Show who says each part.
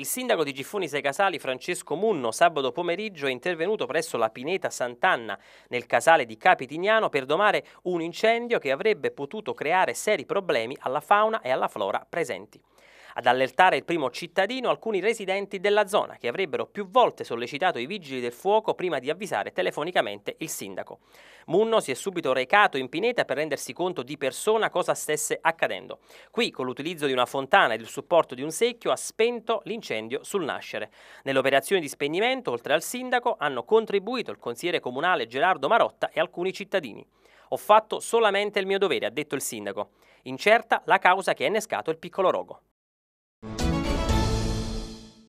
Speaker 1: Il sindaco di Giffoni Sei Casali, Francesco Munno, sabato pomeriggio è intervenuto presso la Pineta Sant'Anna, nel casale di Capitignano, per domare un incendio che avrebbe potuto creare seri problemi alla fauna e alla flora presenti. Ad allertare il primo cittadino alcuni residenti della zona che avrebbero più volte sollecitato i vigili del fuoco prima di avvisare telefonicamente il sindaco. Munno si è subito recato in pineta per rendersi conto di persona cosa stesse accadendo. Qui, con l'utilizzo di una fontana e il supporto di un secchio, ha spento l'incendio sul nascere. Nell'operazione di spegnimento, oltre al sindaco, hanno contribuito il consigliere comunale Gerardo Marotta e alcuni cittadini. Ho fatto solamente il mio dovere, ha detto il sindaco. Incerta la causa che ha innescato il piccolo rogo.